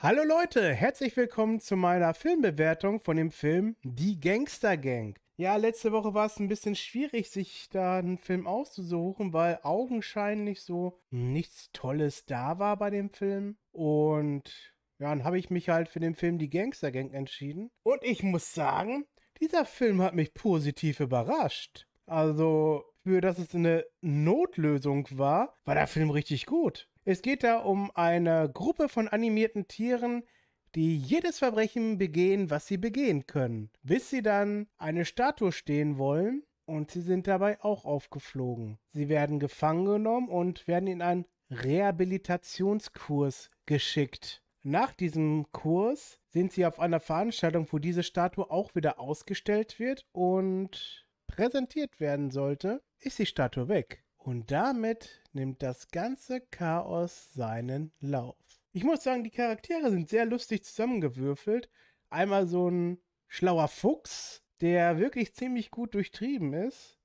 Hallo Leute, herzlich willkommen zu meiner Filmbewertung von dem Film Die Gangster Gang. Ja, letzte Woche war es ein bisschen schwierig, sich da einen Film auszusuchen, weil augenscheinlich so nichts Tolles da war bei dem Film. Und ja, dann habe ich mich halt für den Film Die Gangster Gang entschieden. Und ich muss sagen, dieser Film hat mich positiv überrascht. Also, für dass es eine Notlösung war, war der Film richtig gut. Es geht da um eine Gruppe von animierten Tieren, die jedes Verbrechen begehen, was sie begehen können, bis sie dann eine Statue stehen wollen und sie sind dabei auch aufgeflogen. Sie werden gefangen genommen und werden in einen Rehabilitationskurs geschickt. Nach diesem Kurs sind sie auf einer Veranstaltung, wo diese Statue auch wieder ausgestellt wird und präsentiert werden sollte, ist die Statue weg. Und damit nimmt das ganze Chaos seinen Lauf. Ich muss sagen, die Charaktere sind sehr lustig zusammengewürfelt. Einmal so ein schlauer Fuchs, der wirklich ziemlich gut durchtrieben ist.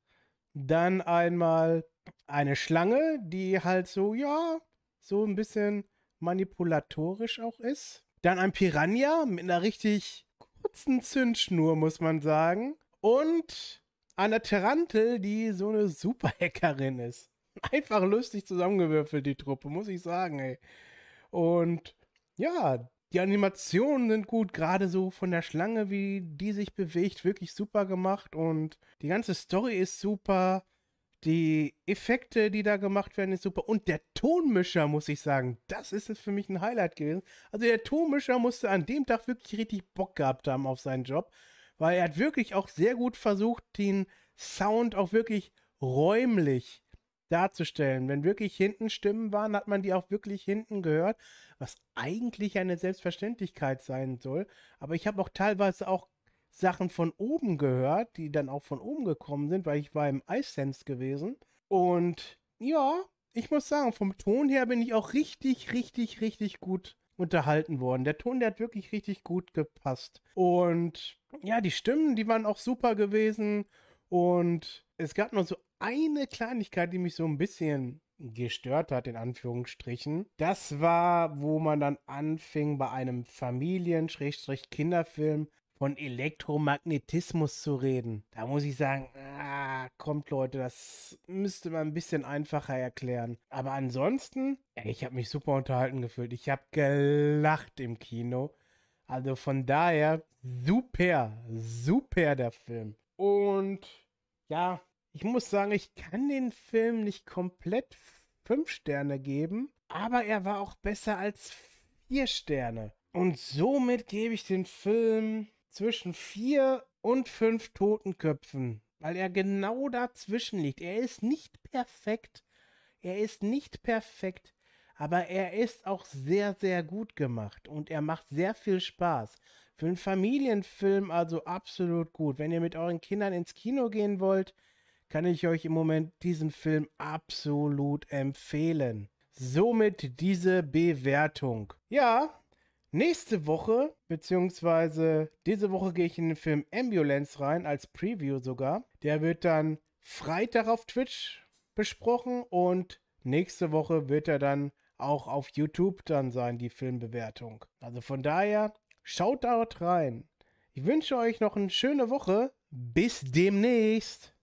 Dann einmal eine Schlange, die halt so, ja, so ein bisschen manipulatorisch auch ist. Dann ein Piranha mit einer richtig kurzen Zündschnur, muss man sagen. Und eine Tarantel, die so eine Superhackerin ist. einfach lustig zusammengewürfelt, die Truppe, muss ich sagen, ey. Und ja, die Animationen sind gut, gerade so von der Schlange, wie die sich bewegt, wirklich super gemacht und die ganze Story ist super. Die Effekte, die da gemacht werden, ist super. Und der Tonmischer, muss ich sagen, das ist für mich ein Highlight gewesen. Also der Tonmischer musste an dem Tag wirklich richtig Bock gehabt haben auf seinen Job, weil er hat wirklich auch sehr gut versucht, den Sound auch wirklich räumlich darzustellen. Wenn wirklich hinten Stimmen waren, hat man die auch wirklich hinten gehört, was eigentlich eine Selbstverständlichkeit sein soll. Aber ich habe auch teilweise auch Sachen von oben gehört, die dann auch von oben gekommen sind, weil ich war im Ice Sense gewesen. Und ja, ich muss sagen, vom Ton her bin ich auch richtig, richtig, richtig gut unterhalten worden. Der Ton, der hat wirklich richtig gut gepasst. Und ja, die Stimmen, die waren auch super gewesen. Und es gab nur so eine Kleinigkeit, die mich so ein bisschen gestört hat, in Anführungsstrichen. Das war, wo man dann anfing, bei einem Familien-Kinderfilm von Elektromagnetismus zu reden. Da muss ich sagen, ah, kommt Leute, das müsste man ein bisschen einfacher erklären. Aber ansonsten, ich habe mich super unterhalten gefühlt. Ich habe gelacht im Kino. Also von daher, super, super der Film. Und ja, ich muss sagen, ich kann den Film nicht komplett fünf Sterne geben, aber er war auch besser als vier Sterne. Und somit gebe ich den Film zwischen vier und fünf Totenköpfen, weil er genau dazwischen liegt. Er ist nicht perfekt. Er ist nicht perfekt, aber er ist auch sehr, sehr gut gemacht und er macht sehr viel Spaß. Für einen Familienfilm also absolut gut. Wenn ihr mit euren Kindern ins Kino gehen wollt, kann ich euch im Moment diesen Film absolut empfehlen. Somit diese Bewertung. Ja, nächste Woche, beziehungsweise diese Woche gehe ich in den Film Ambulance rein, als Preview sogar. Der wird dann Freitag auf Twitch besprochen und nächste Woche wird er dann auch auf YouTube dann sein, die Filmbewertung. Also von daher, schaut dort rein. Ich wünsche euch noch eine schöne Woche. Bis demnächst.